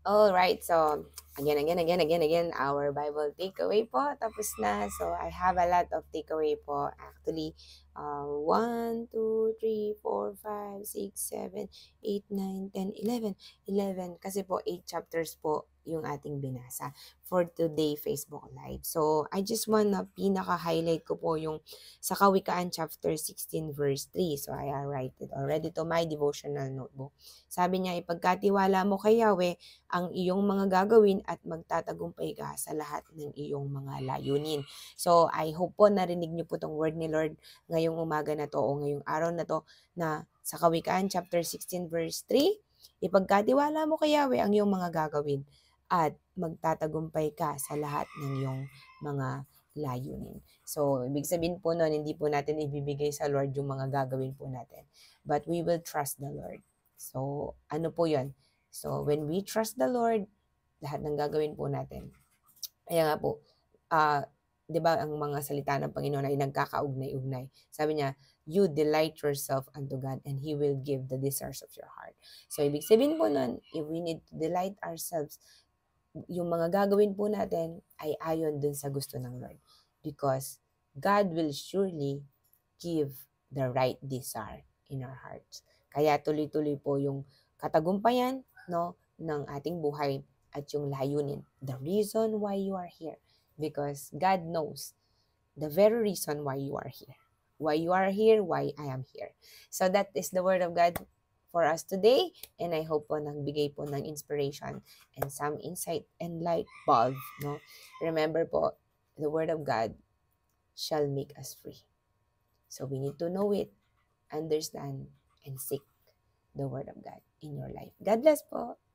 All right, so again, again, again, again, again, our Bible takeaway po, tapos na. So, I have a lot of takeaway po. Actually, uh, 1, 2, 3, 4, 5, 6, 7, 8, 9, 10, 11. 11, kasi po 8 chapters po yung ating binasa for today Facebook Live. So, I just wanna pinaka-highlight ko po yung sa Kawikaan chapter 16 verse 3. So, I uh, write it already to my devotional notebook. Sabi niya, ipagkatiwala mo kay Yahweh ang iyong mga gagawin at magtatagumpay ka sa lahat ng iyong mga layunin. So, I hope po narinig niyo po tong word ni Lord ngayong umaga na to o ngayong araw na to na sa Kawikaan chapter 16 verse 3, ipagkatiwala mo kay Yahweh ang iyong mga gagawin at magtatagumpay ka sa lahat ng iyong mga layunin. So, ibig sabihin po noon, hindi po natin ibibigay sa Lord yung mga gagawin po natin. But we will trust the Lord. So, ano po yon So, when we trust the Lord, lahat ng gagawin po natin. Kaya nga po, uh, di ba ang mga salita ng Panginoon ay nagkakaugnay-ugnay. Sabi niya, you delight yourself unto God and He will give the desires of your heart. So, ibig sabihin po nun, if we need to delight ourselves yung mga gagawin po natin ay ayon dun sa gusto ng Lord. Because God will surely give the right desire in our hearts. Kaya tuloy-tuloy po yung katagumpayan no, ng ating buhay at yung layunin. The reason why you are here. Because God knows the very reason why you are here. Why you are here, why I am here. So that is the word of God for us today and I hope po nagbigay po ng inspiration and some insight and light bulb. No? Remember po, the Word of God shall make us free. So we need to know it, understand, and seek the Word of God in your life. God bless po.